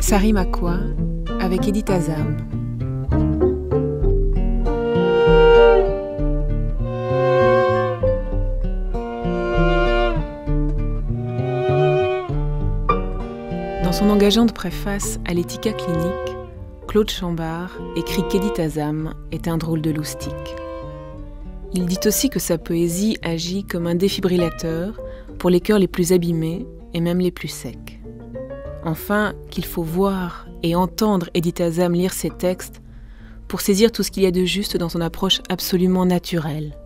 Ça rime avec Edith Azam. Dans son engageante préface à l'éthica clinique, Claude Chambard écrit qu'Edith Azam est un drôle de loustique. Il dit aussi que sa poésie agit comme un défibrillateur pour les cœurs les plus abîmés et même les plus secs. Enfin, qu'il faut voir et entendre Edith Azam lire ses textes pour saisir tout ce qu'il y a de juste dans son approche absolument naturelle,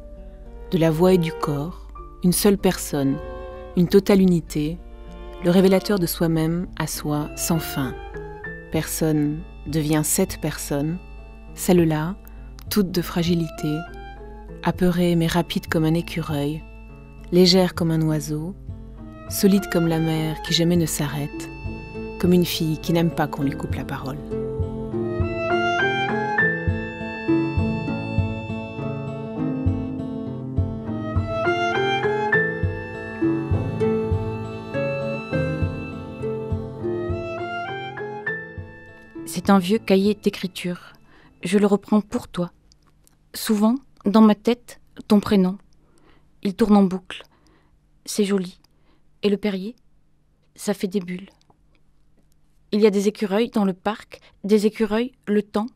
de la voix et du corps, une seule personne, une totale unité, le révélateur de soi-même à soi sans fin. Personne devient cette personne, celle-là, toute de fragilité, apeurée mais rapide comme un écureuil, légère comme un oiseau, solide comme la mer qui jamais ne s'arrête, comme une fille qui n'aime pas qu'on lui coupe la parole. C'est un vieux cahier d'écriture. Je le reprends pour toi. Souvent, dans ma tête, ton prénom. Il tourne en boucle. C'est joli. Et le Perrier, ça fait des bulles. Il y a des écureuils dans le parc, des écureuils le temps.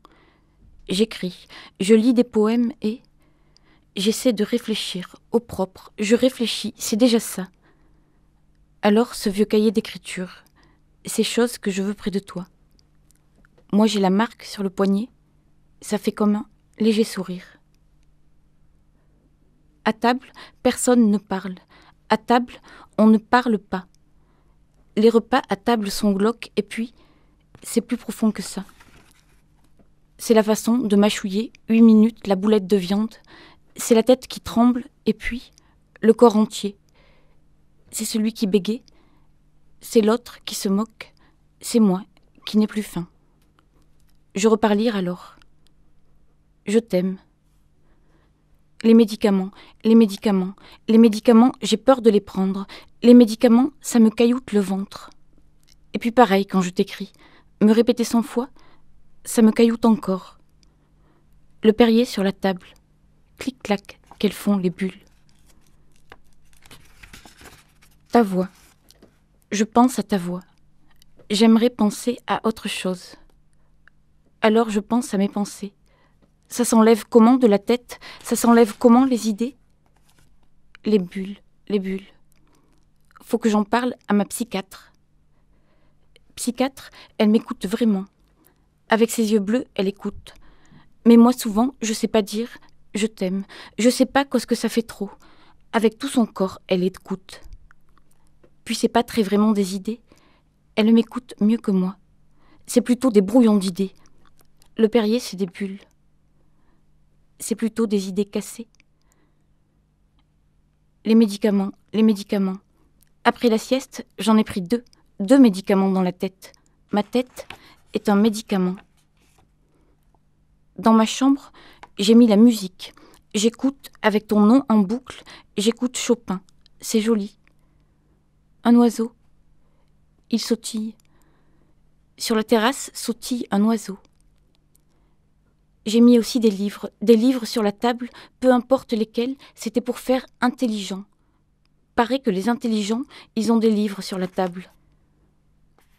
J'écris, je lis des poèmes et... J'essaie de réfléchir, au propre, je réfléchis, c'est déjà ça. Alors ce vieux cahier d'écriture, ces choses que je veux près de toi. Moi j'ai la marque sur le poignet, ça fait comme un léger sourire. À table, personne ne parle. À table, on ne parle pas les repas à table sont glauques et puis, c'est plus profond que ça. C'est la façon de mâchouiller huit minutes la boulette de viande. C'est la tête qui tremble et puis le corps entier. C'est celui qui bégaye. C'est l'autre qui se moque. C'est moi qui n'ai plus faim. Je repars lire alors. Je t'aime. Les médicaments, les médicaments, les médicaments, j'ai peur de les prendre. Les médicaments, ça me cailloute le ventre. Et puis pareil quand je t'écris, me répéter cent fois, ça me cailloute encore. Le perrier sur la table. Clic-clac, qu'elles font les bulles. Ta voix. Je pense à ta voix. J'aimerais penser à autre chose. Alors je pense à mes pensées. Ça s'enlève comment de la tête Ça s'enlève comment les idées Les bulles, les bulles. Faut que j'en parle à ma psychiatre. Psychiatre, elle m'écoute vraiment. Avec ses yeux bleus, elle écoute. Mais moi, souvent, je sais pas dire je t'aime. Je sais pas quoi ce que ça fait trop. Avec tout son corps, elle écoute. Puis c'est pas très vraiment des idées. Elle m'écoute mieux que moi. C'est plutôt des brouillons d'idées. Le Perrier, c'est des bulles c'est plutôt des idées cassées. Les médicaments, les médicaments. Après la sieste, j'en ai pris deux, deux médicaments dans la tête. Ma tête est un médicament. Dans ma chambre, j'ai mis la musique. J'écoute avec ton nom en boucle, j'écoute Chopin. C'est joli. Un oiseau. Il sautille. Sur la terrasse sautille un oiseau. J'ai mis aussi des livres, des livres sur la table, peu importe lesquels, c'était pour faire intelligent. Paraît que les intelligents, ils ont des livres sur la table.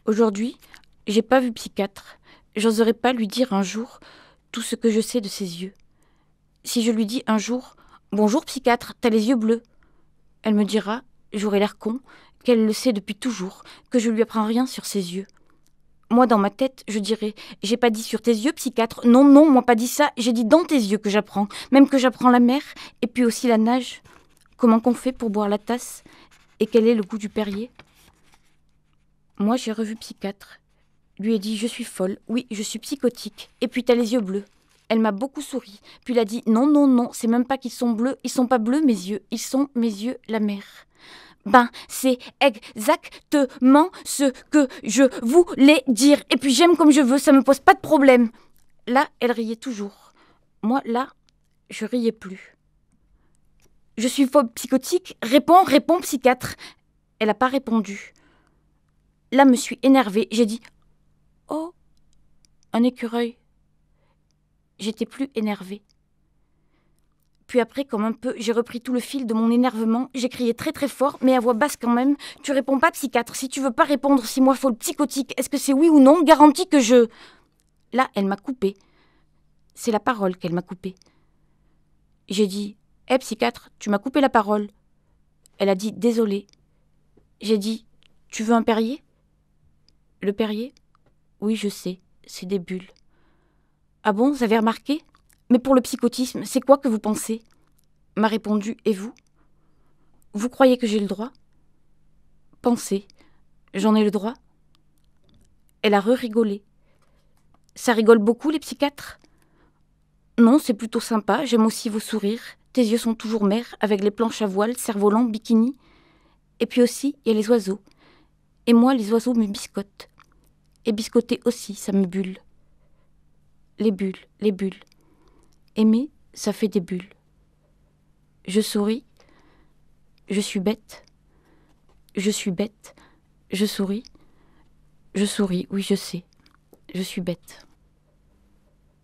Aujourd'hui, j'ai pas vu psychiatre. J'oserais pas lui dire un jour tout ce que je sais de ses yeux. Si je lui dis un jour Bonjour psychiatre, t'as les yeux bleus, elle me dira, j'aurai l'air con, qu'elle le sait depuis toujours, que je lui apprends rien sur ses yeux moi, dans ma tête, je dirais J'ai pas dit sur tes yeux, psychiatre. Non, non, moi, pas dit ça. J'ai dit dans tes yeux que j'apprends. Même que j'apprends la mer, et puis aussi la nage. Comment qu'on fait pour boire la tasse Et quel est le goût du perrier Moi, j'ai revu psychiatre. Lui ai dit Je suis folle. Oui, je suis psychotique. Et puis, t'as les yeux bleus. Elle m'a beaucoup souri. Puis, elle a dit Non, non, non, c'est même pas qu'ils sont bleus. Ils sont pas bleus, mes yeux. Ils sont, mes yeux, la mer. Ben, c'est exactement ce que je voulais dire. Et puis j'aime comme je veux, ça ne me pose pas de problème. Là, elle riait toujours. Moi, là, je riais plus. Je suis phobe psychotique, réponds, réponds, psychiatre. Elle n'a pas répondu. Là, me suis énervée. J'ai dit Oh, un écureuil. J'étais plus énervée. Puis après, comme un peu, j'ai repris tout le fil de mon énervement. J'ai crié très très fort, mais à voix basse quand même. Tu réponds pas, psychiatre. Si tu veux pas répondre, si moi faut le psychotique, est-ce que c'est oui ou non Garantie que je. Là, elle m'a coupé. C'est la parole qu'elle m'a coupée. J'ai dit Hé, eh, psychiatre, tu m'as coupé la parole. Elle a dit Désolé. J'ai dit Tu veux un Perrier Le Perrier Oui, je sais, c'est des bulles. Ah bon, vous avez remarqué mais pour le psychotisme, c'est quoi que vous pensez m'a répondu Et vous Vous croyez que j'ai le droit Pensez, j'en ai le droit Elle a re-rigolé. Ça rigole beaucoup les psychiatres Non, c'est plutôt sympa, j'aime aussi vos sourires. Tes yeux sont toujours mers, avec les planches à voile, cerf-volant, bikini. Et puis aussi, il y a les oiseaux. Et moi, les oiseaux me biscottent. Et biscoter aussi, ça me bulle. Les bulles, les bulles. Aimer, ça fait des bulles. Je souris, je suis bête, je suis bête, je souris, je souris, oui je sais, je suis bête.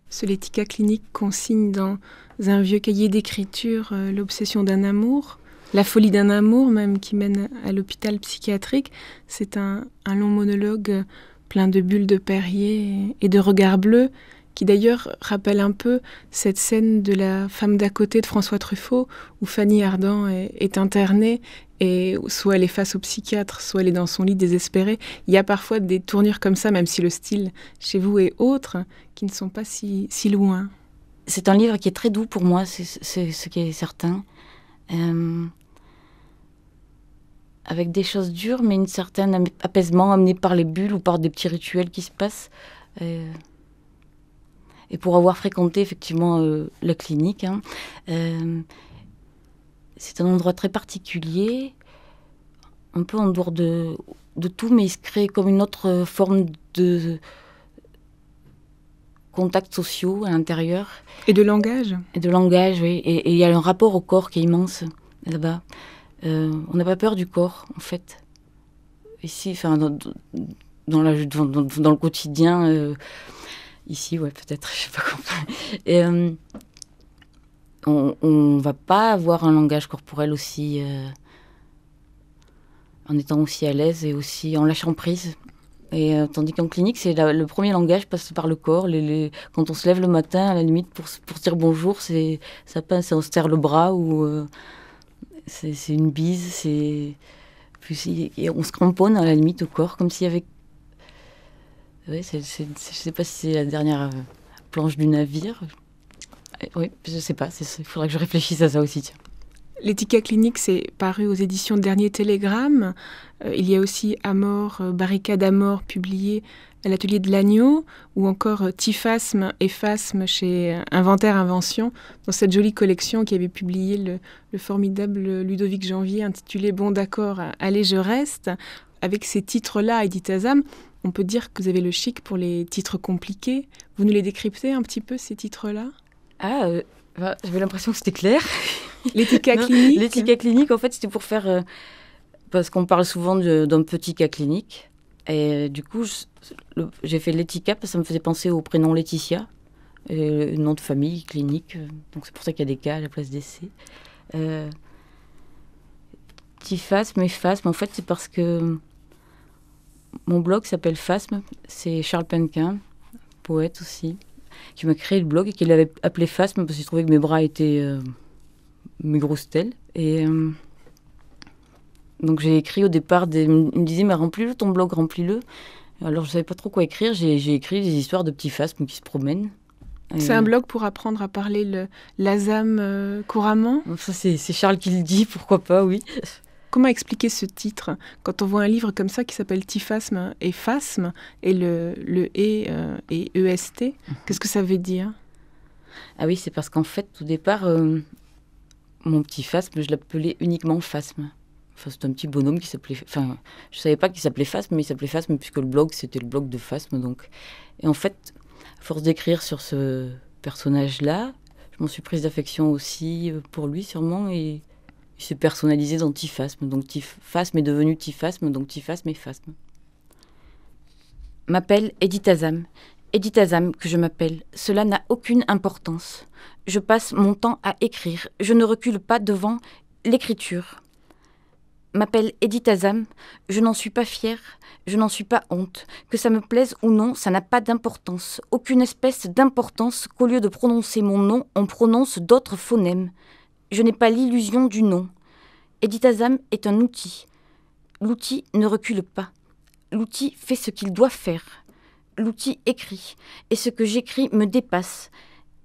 Ce l'étiquette clinique consigne dans un vieux cahier d'écriture euh, l'obsession d'un amour, la folie d'un amour même qui mène à l'hôpital psychiatrique. C'est un, long monologue euh, plein de bulles de Perrier et de regards bleus qui d'ailleurs rappelle un peu cette scène de la femme d'à côté de François Truffaut, où Fanny Ardant est, internée et soit elle est face au psychiatre, soit elle est dans son lit désespérée. Il y a parfois des tournures comme ça, même si le style chez vous est autre, qui ne sont pas si, si loin. C'est un livre qui est très doux pour moi, c'est ce qui est certain. Euh, avec des choses dures, mais une certaine apaisement amené par les bulles ou par des petits rituels qui se passent. Euh, et pour avoir fréquenté effectivement euh, la clinique, hein, euh, c'est un endroit très particulier, un peu en dehors de, tout, mais il se crée comme une autre euh, forme de contacts sociaux à l'intérieur. Et de langage Et de langage, oui. Et il y a un rapport au corps qui est immense là-bas. on n'a pas peur du corps, en fait. Ici, enfin, dans, dans, la, dans, dans le quotidien. Ici, ouais, peut-être, je sais pas comment. Euh, on, va pas avoir un langage corporel aussi. Euh, en étant aussi à l'aise et aussi en lâchant prise. Et euh, tandis qu'en clinique, c'est le premier langage passe par le corps. Les, quand on se lève le matin, à la limite, pour, pour dire bonjour, c'est ça passe, on se serre le bras ou c'est, une bise, c'est. et on se cramponne à la limite au corps, comme s'il y avait oui, je ne sais pas si c'est la dernière euh, planche du navire. Euh, oui, je ne sais pas. Il faudra que je réfléchisse à ça aussi. L'étiquette clinique, s'est paru aux éditions Dernier Télégramme. Euh, il y a aussi Amor, Barricade à publié à l'atelier de l'agneau, ou encore Tifasme et chez Inventaire Invention, dans cette jolie collection qui avait publié le, le formidable Ludovic Janvier intitulé Bon d'accord, allez je reste. Avec ces titres-là, Edith Azam, on peut dire que vous avez le chic pour les titres compliqués. Vous nous les décryptez un petit peu, ces titres-là Ah, euh, bah, j'avais l'impression que c'était clair. L'étiquette clinique L'étiquette clinique, en fait, c'était pour faire... Euh, parce qu'on parle souvent d'un petit cas clinique. Et euh, du coup, j'ai fait l'étiquette parce que ça me faisait penser au prénom Laetitia, nom de famille, clinique. Donc c'est pour ça qu'il y a des cas à la place des C. Euh, mais mais en fait c'est parce que mon blog s'appelle Phasme, c'est Charles Penquin, poète aussi, qui m'a créé le blog et qui l'avait appelé Phasme parce qu'il trouvait que mes bras étaient euh, mes grosses telles. Et euh, donc j'ai écrit au départ, des, il me disait mais remplis-le ton blog, remplis-le. Alors je ne savais pas trop quoi écrire, j'ai écrit des histoires de petits phasmes qui se promènent. C'est un blog pour apprendre à parler le l'azam euh, couramment. Ça c'est Charles qui le dit, pourquoi pas, oui. Comment expliquer ce titre quand on voit un livre comme ça qui s'appelle Tifasme et Phasme et le, le e, euh, et, et EST mhm. Qu'est-ce que ça veut dire Ah oui, c'est parce qu'en fait, au départ, euh, mon petit phasme, je l'appelais uniquement phasme. Enfin, c'est un petit bonhomme qui s'appelait. Enfin, je savais pas qu'il s'appelait Phasme, mais il s'appelait Phasme puisque le blog c'était le blog de Phasme. Donc, et en fait, à force d'écrire sur ce personnage-là, je m'en suis prise d'affection aussi euh, pour lui, sûrement, et il s'est personnalisé dans Tifasme. Donc Tifasme est devenu Tifasme, donc Tifasme est Fasme. M'appelle Edith Azam. Edith Azam, que je m'appelle. Cela n'a aucune importance. Je passe mon temps à écrire. Je ne recule pas devant l'écriture. M'appelle Edith Azam. Je n'en suis pas fière. Je n'en suis pas honte. Que ça me plaise ou non, ça n'a pas d'importance. Aucune espèce d'importance qu'au lieu de prononcer mon nom, on prononce d'autres phonèmes. Je n'ai pas l'illusion du nom. Edith Azam est un outil. L'outil ne recule pas. L'outil fait ce qu'il doit faire. L'outil écrit, et ce que j'écris me dépasse.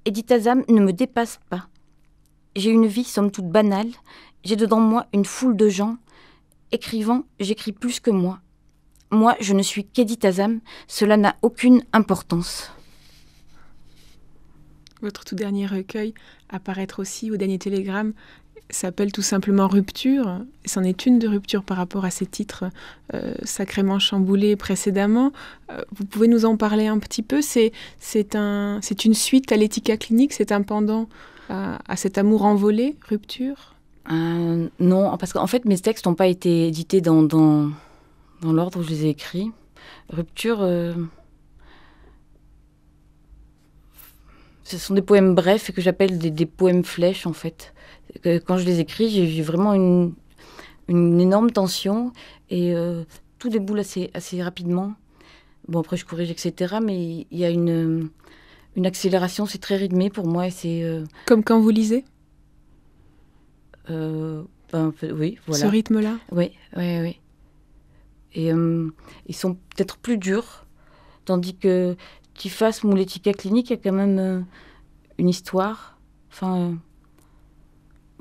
Edith Azam ne me dépasse pas. J'ai une vie somme toute banale, j'ai dedans moi une foule de gens. Écrivant, j'écris plus que moi. Moi, je ne suis qu'Edith Azam, cela n'a aucune importance. Votre tout dernier recueil, apparaître aussi au dernier télégramme, s'appelle tout simplement Rupture. C'en est une de rupture par rapport à ces titres euh, sacrément chamboulés précédemment. Euh, vous pouvez nous en parler un petit peu C'est un, une suite à l'éthica clinique, c'est un pendant à, cet amour envolé, Rupture euh, Non, parce qu'en fait mes textes n'ont pas été édités dans, dans, dans l'ordre où je les ai écrits. Rupture... Ce sont des poèmes brefs que j'appelle des, poèmes flèches en fait. Quand je les écris, j'ai vraiment une, énorme tension et euh, tout déboule assez, rapidement. Bon, après je corrige, etc. Mais il y a une, accélération, c'est très rythmé pour moi. Et c'est euh, Comme quand vous lisez euh, ben, Oui, voilà. Ce rythme-là Oui, oui, oui. Et ils sont peut-être plus durs, tandis que qui fasse mon l'étiquette clinique, il y a quand même euh, une histoire. Enfin,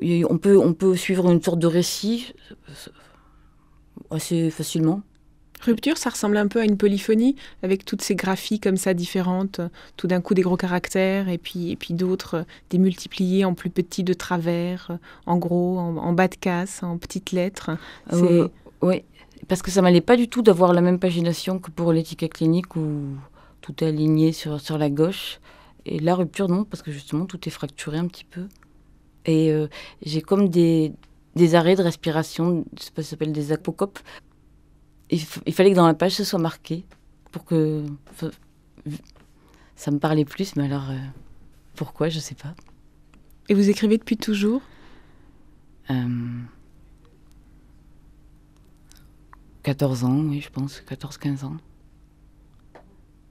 euh, on, peut, on peut suivre une sorte de récit euh, assez facilement. Rupture, ça ressemble un peu à une polyphonie, avec toutes ces graphies comme ça différentes, tout d'un coup des gros caractères, et puis, et puis d'autres démultipliés en plus petits de travers, en gros, en, bas de casse, en petites lettres. oui, parce que ça m'allait pas du tout d'avoir la même pagination que pour l'étiquette clinique ou tout est aligné sur, sur la gauche. Et la rupture, non, parce que justement, tout est fracturé un petit peu. Et euh, j'ai comme des, des, arrêts de respiration, je sais pas ça s'appelle des apocopes. Il, fallait que dans la page, ce soit marqué pour que. Ça me parlait plus, mais alors euh, pourquoi, je sais pas. Et vous écrivez depuis toujours 14 euh, ans, oui, je pense, 14-15 ans.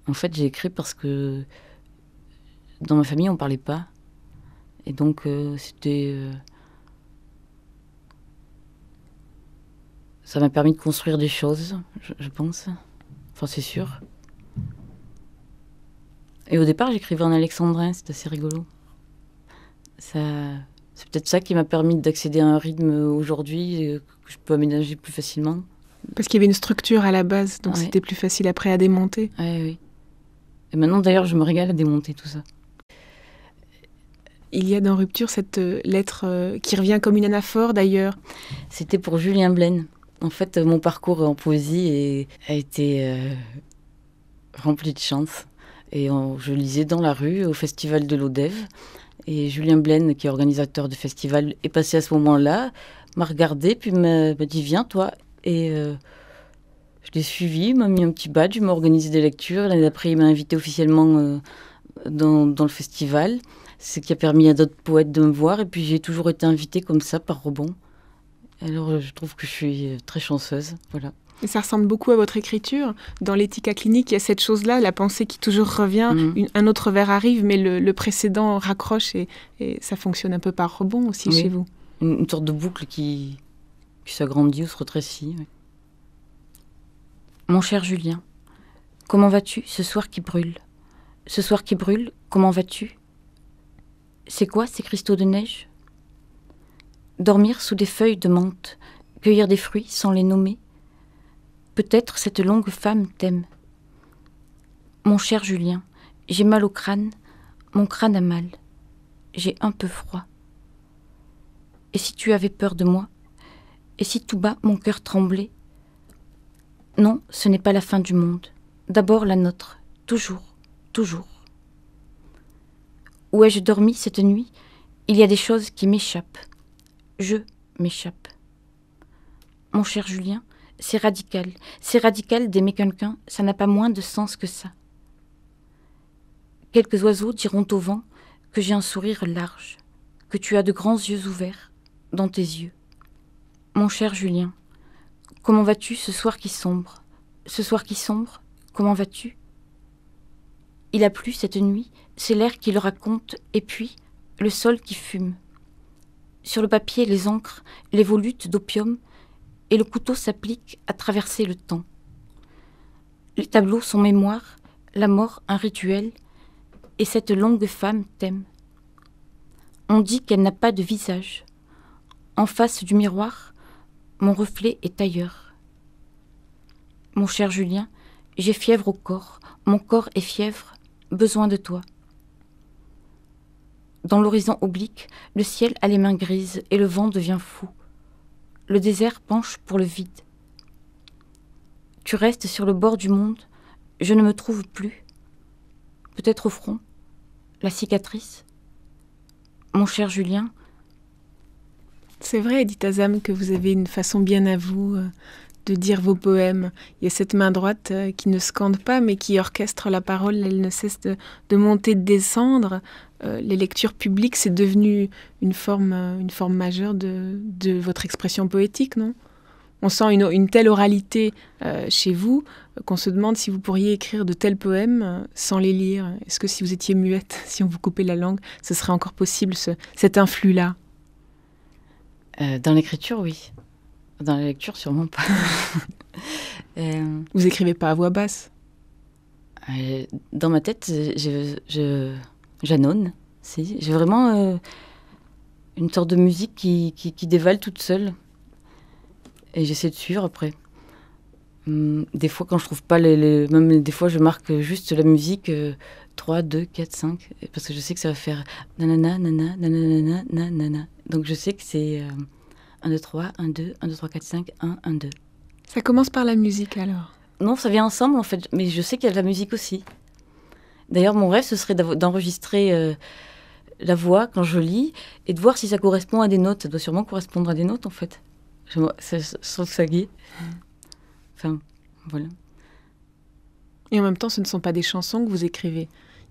En fait, j'ai écrit parce que dans ma famille, on ne parlait pas. Et donc, euh, c'était. Euh, ça m'a permis de construire des choses, je, pense. Enfin, c'est sûr. Et au départ, j'écrivais en alexandrin, c'est assez rigolo. Ça, c'est peut-être ça qui m'a permis d'accéder à un rythme aujourd'hui euh, que je peux aménager plus facilement. Parce qu'il y avait une structure à la base, donc c'était plus facile après à démonter. Oui, oui. Et maintenant, d'ailleurs, je me régale à démonter tout ça. Il y a dans Rupture cette euh, lettre euh, qui revient comme une anaphore d'ailleurs. C'était pour Julien Blaine. En fait, euh, mon parcours en poésie a été rempli de chance. Et je lisais dans la rue au festival de l'Odève. Et Julien Blaine, qui est organisateur du festival, est passé à ce moment-là, m'a regardé, puis m'a dit Viens, toi. Et je l'ai suivi, il m'a mis un petit badge, il m'a organisé des lectures. L'année d'après, il m'a invité officiellement euh, dans, le festival, ce qui a permis à d'autres poètes de me voir. Et puis j'ai toujours été invitée comme ça, par rebond. Alors je trouve que je suis euh, très chanceuse. Voilà. Et ça ressemble beaucoup à votre écriture. Dans l'éthique clinique, il y a cette chose-là, la pensée qui toujours revient. Mhm. un autre vers arrive, mais le, précédent raccroche et, ça fonctionne un peu par rebond aussi chez vous. Une, sorte de boucle qui, qui s'agrandit ou se rétrécit. Mon cher Julien, comment vas-tu ce soir qui brûle Ce soir qui brûle, comment vas-tu C'est quoi ces cristaux de neige Dormir sous des feuilles de menthe, cueillir des fruits sans les nommer Peut-être cette longue femme t'aime. Mon cher Julien, j'ai mal au crâne, mon crâne a mal, j'ai un peu froid. Et si tu avais peur de moi Et si tout bas mon cœur tremblait non, ce n'est pas la fin du monde. D'abord la nôtre, toujours, toujours. Où ai-je dormi cette nuit Il y a des choses qui m'échappent. Je m'échappe. Mon cher Julien, c'est radical. C'est radical d'aimer quelqu'un, ça n'a pas moins de sens que ça. Quelques oiseaux diront au vent que j'ai un sourire large, que tu as de grands yeux ouverts dans tes yeux. Mon cher Julien, Comment vas-tu ce soir qui sombre Ce soir qui sombre, comment vas-tu Il a plu cette nuit, c'est l'air qui le raconte, et puis le sol qui fume. Sur le papier, les encres, les volutes d'opium, et le couteau s'applique à traverser le temps. Les tableaux sont mémoire, la mort un rituel, et cette longue femme t'aime. On dit qu'elle n'a pas de visage. En face du miroir, mon reflet est ailleurs. Mon cher Julien, j'ai fièvre au corps, mon corps est fièvre, besoin de toi. Dans l'horizon oblique, le ciel a les mains grises et le vent devient fou. Le désert penche pour le vide. Tu restes sur le bord du monde, je ne me trouve plus. Peut-être au front, la cicatrice. Mon cher Julien, c'est vrai, dit Azam, que vous avez une façon bien à vous euh, de dire vos poèmes. Il y a cette main droite euh, qui ne scande pas, mais qui orchestre la parole. Elle ne cesse de, monter, de descendre. Euh, les lectures publiques, c'est devenu une forme, une forme majeure de, votre expression poétique, non On sent une, telle oralité chez vous qu'on se demande si vous pourriez écrire de tels poèmes sans les lire. Est-ce que si vous étiez muette, si on vous coupait la langue, ce serait encore possible, cet influx-là euh, dans l'écriture, oui. Dans la lecture, sûrement pas. Euh, Vous écrivez pas à voix basse euh, Dans ma tête, je, j'annonne. Si. J'ai vraiment une sorte de musique qui, dévale toute seule. Et j'essaie de suivre après. Hum, des fois, quand je trouve pas les, Même des fois, je marque juste la musique 3, 2, 4, 5. Parce que je sais que ça va faire nanana, nanana, nanana, nanana. Donc je sais que c'est 1, 2, 3, 1, 2, 1, 2, 3, 4, 5, 1, 1, 2. Ça commence par la musique alors Non, ça vient ensemble en fait, mais je sais qu'il y a de la musique aussi. D'ailleurs, mon rêve, ce serait d'enregistrer euh, la voix quand je lis et de voir si ça correspond à des notes. Ça doit sûrement correspondre à des notes en fait. Je, je trouve ça gai. Enfin, voilà. Et en même temps, ce ne sont pas des chansons que vous écrivez.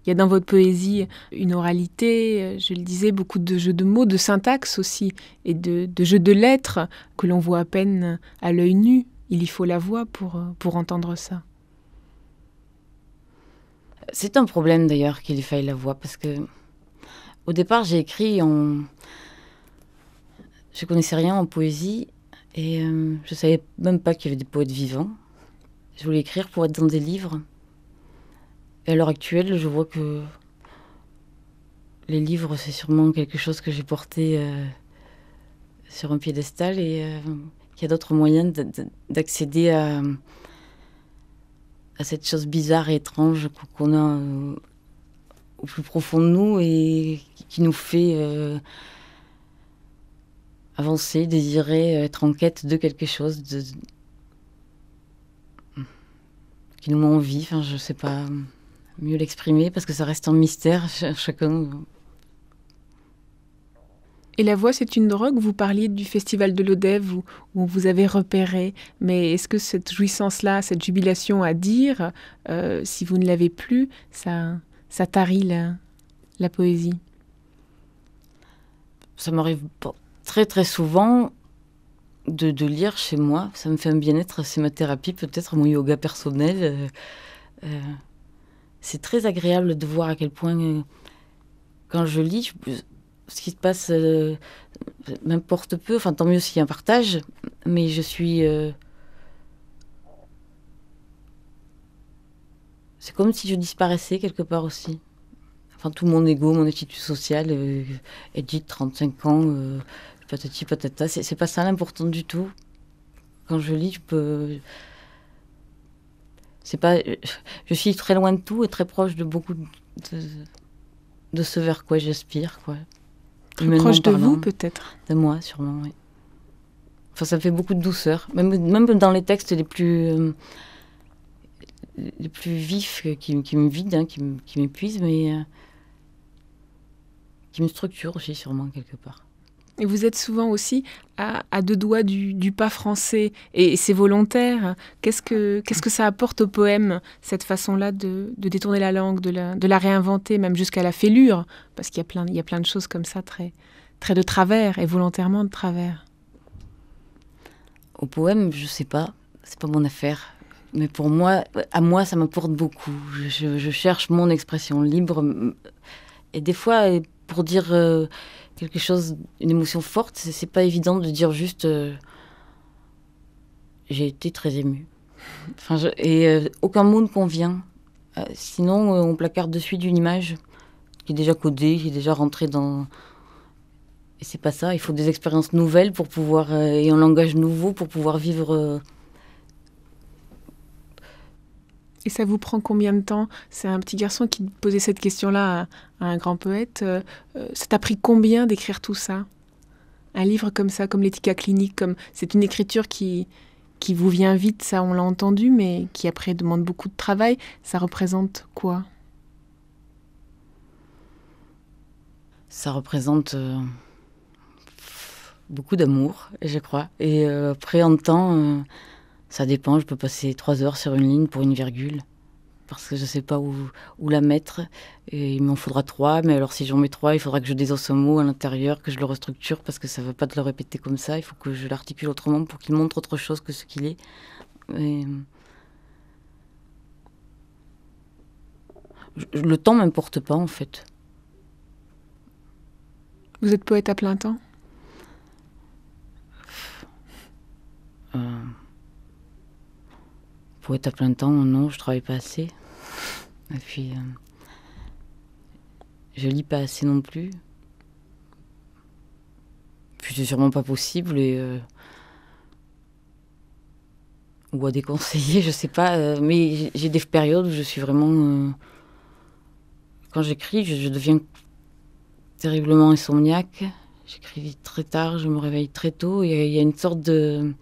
Il y a dans votre poésie une oralité, euh, je le disais, beaucoup de jeux de mots, de syntaxe aussi, et de, jeux de lettres que l'on voit à peine à l'œil nu. Il y faut la voix pour, euh, pour entendre ça. C'est un problème d'ailleurs qu'il faille la voix, parce que au départ j'ai écrit en... Je connaissais rien en poésie, et euh, je savais même pas qu'il y avait des poètes vivants. Je voulais écrire pour être dans des livres. Et à l'heure actuelle, je vois que les livres, c'est sûrement quelque chose que j'ai porté euh, sur un piédestal et euh, qu'il y a d'autres moyens d'accéder à, à, cette chose bizarre et étrange qu'on a euh, au plus profond de nous et qui nous fait avancer, désirer, être en quête de quelque chose, de... qui nous met en enfin je sais pas mieux l'exprimer parce que ça reste un mystère, chacun. Et la voix, c'est une drogue Vous parliez du festival de l'Odève où, vous avez repéré, mais est-ce que cette jouissance-là, cette jubilation à dire, euh, si vous ne l'avez plus, ça, ça tarit la, poésie Ça m'arrive très très souvent de, lire chez moi. Ça me fait un bien-être, c'est ma thérapie, peut-être mon yoga personnel. Euh, euh c'est très agréable de voir à quel point, euh, quand je lis, ce qui se passe euh, m'importe peu. Enfin, tant mieux s'il y a un partage, mais je suis. Euh, c'est comme si je disparaissais quelque part aussi. Enfin, tout mon ego, mon attitude sociale, Edith, 35 ans, patati patata, c'est pas ça l'important du tout. Quand je lis, je peux. C'est pas, euh, je suis très loin de tout et très proche de beaucoup de, ce vers quoi j'aspire, quoi. proche de vous, peut-être. De moi, sûrement. Oui. Enfin, ça fait beaucoup de douceur, même, même dans les textes les plus euh, les plus vifs qui, qui me vident, hein, qui m'épuisent, mais euh, qui me structurent aussi sûrement quelque part. Et vous êtes souvent aussi à, deux doigts du, pas français, et, c'est volontaire. Qu'est-ce que, qu'est-ce que ça apporte au poème, cette façon-là de, détourner la langue, de la, réinventer, même jusqu'à la fêlure Parce qu'il y a plein, il y a plein de choses comme ça, très, très de travers, et volontairement de travers. Au poème, je sais pas, c'est pas mon affaire. Mais pour moi, à moi, ça m'apporte beaucoup. Je, cherche mon expression libre. Et des fois, pour dire... Euh, quelque chose, une émotion forte. C'est pas évident de dire juste euh, j'ai été très ému. Enfin, et euh, aucun mot ne convient. Euh, sinon, on placarde de suite une image qui est déjà codée, qui est déjà rentrée dans. Et c'est pas ça. Il faut des expériences nouvelles pour pouvoir et un langage nouveau pour pouvoir vivre. Et ça vous prend combien de temps C'est un petit garçon qui posait cette question-là à, un grand poète. Euh, euh, ça t'a pris combien d'écrire tout ça Un livre comme ça, comme l'éthique clinique, comme c'est une écriture qui qui vous vient vite, ça on l'a entendu, mais qui après demande beaucoup de travail. Ça représente quoi Ça représente euh, beaucoup d'amour, je crois. Et après, en temps ça dépend, je peux passer trois heures sur une ligne pour une virgule, parce que je ne sais pas où, où, la mettre. Et il m'en faudra trois, mais alors si j'en mets trois, il faudra que je désosse un mot à l'intérieur, que je le restructure, parce que ça ne veut pas de le répéter comme ça. Il faut que je l'articule autrement pour qu'il montre autre chose que ce qu'il est. Le temps m'importe pas en fait. Vous êtes poète à plein temps pour être à plein temps, non, je travaille pas assez. Et puis, euh, je lis pas assez non plus. Puis c'est sûrement pas possible et. Euh, ou à déconseiller, je sais pas. Euh, mais j'ai des périodes où je suis vraiment. quand j'écris, je, deviens terriblement insomniaque. j'écris très tard, je me réveille très tôt. Il y, a une sorte de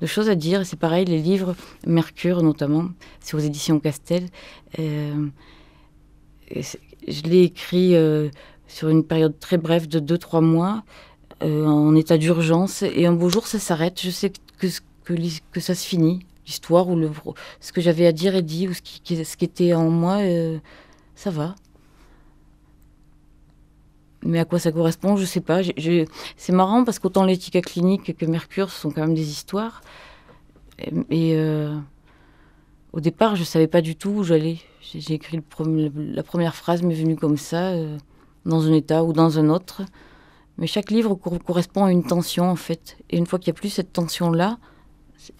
de choses à dire. C'est pareil, les livres, Mercure notamment, c'est aux éditions Castel. Euh, je l'ai écrit euh, sur une période très brève de 2-3 mois, euh, en état d'urgence, et un beau jour ça s'arrête. Je sais que, que, que ça se finit, l'histoire ou le, ce que j'avais à dire est dit, ou ce qui, ce qui était en moi, ça va mais à quoi ça correspond, je ne sais pas. C'est marrant parce qu'autant l'éthique clinique que Mercure sont quand même des histoires. Et, euh, au départ, je ne savais pas du tout où j'allais. J'ai écrit la première phrase m'est venue comme ça, euh, dans un état ou dans un autre. Mais chaque livre correspond à une tension en fait. Et une fois qu'il n'y a plus cette tension là,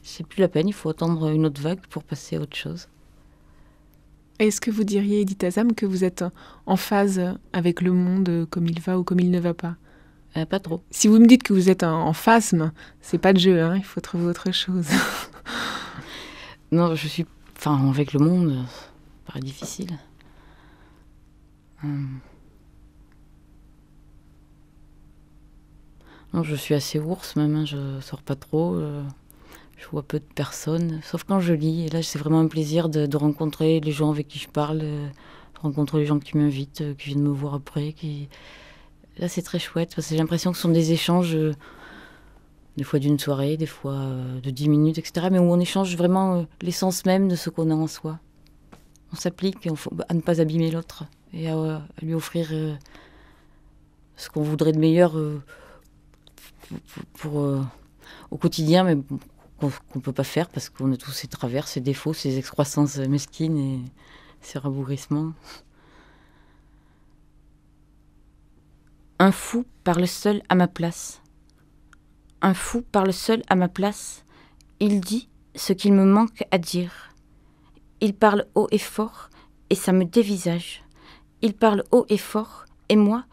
c'est plus la peine. Il faut attendre une autre vague pour passer à autre chose. Est-ce que vous diriez, Edith Azam, que vous êtes en phase avec le monde comme il va ou comme il ne va pas euh, Pas trop. Si vous me dites que vous êtes en, phase, c'est pas de jeu, hein, il faut trouver autre chose. non, je suis. Enfin, avec le monde, c'est difficile. Euh. Non, je suis assez ours même, hein, je sors pas trop. Euh je vois peu de personnes, sauf quand je lis. Et là, c'est vraiment un plaisir de, rencontrer les gens avec qui je parle, euh, rencontrer les gens qui m'invitent, euh, qui viennent me voir après. Qui... Là, c'est très chouette parce que j'ai l'impression que ce sont des échanges, euh, des fois d'une soirée, des fois de dix minutes, etc. Mais où on échange vraiment l'essence même de ce qu'on a en soi. On s'applique à ne pas abîmer l'autre et à, lui offrir ce qu'on voudrait de meilleur au quotidien, mais qu'on ne peut pas faire parce qu'on a tous ces travers, ces défauts, ces excroissances mesquines et ces rabougrissements. Un fou parle seul à ma place. Un fou parle seul à ma place. Il dit ce qu'il me manque à dire. Il parle haut et fort, et ça me dévisage. Il parle haut et fort, et moi,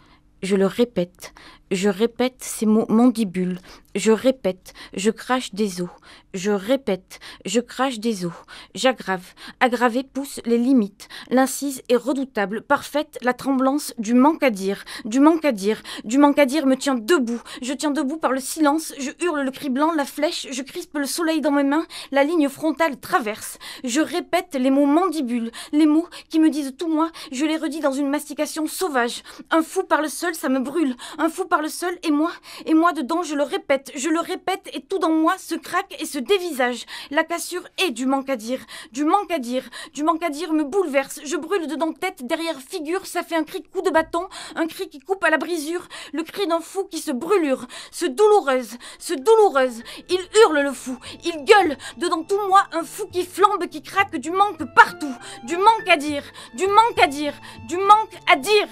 je le répète, je répète ces mots mandibules. Je répète, je crache des os. Je répète, je crache des os. J'aggrave. Aggraver pousse les limites. L'incise est redoutable, parfaite la tremblance du manque à dire. Du manque à dire. Du manque à dire me tient debout. Je tiens debout par le silence. Je hurle le cri blanc, la flèche. Je crispe le soleil dans mes mains. La ligne frontale traverse. Je répète les mots mandibules. Les mots qui me disent tout moi. Je les redis dans une mastication sauvage. Un fou par le sol, ça me brûle. Un fou par le seul, et moi, et moi dedans, je le répète, je le répète, et tout dans moi se craque et se dévisage. La cassure est du manque à dire, du manque à dire, du manque à dire me bouleverse, je brûle dedans tête, derrière figure, ça fait un cri coup de bâton, un cri qui coupe à la brisure, le cri d'un fou qui se brûlure, se douloureuse, se douloureuse, il hurle le fou, il gueule, dedans tout moi, un fou qui flambe, qui craque, du manque partout, du manque à dire, du manque à dire, du manque à dire.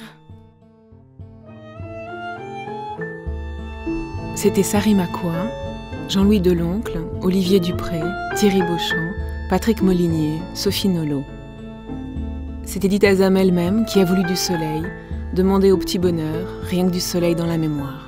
C'était Sarim Akoua, Jean-Louis Deloncle, Olivier Dupré, Thierry Beauchamp, Patrick Molinier, Sophie Nolo. C'était Dita Zam elle-même qui a voulu du soleil, demander au petit bonheur, rien que du soleil dans la mémoire.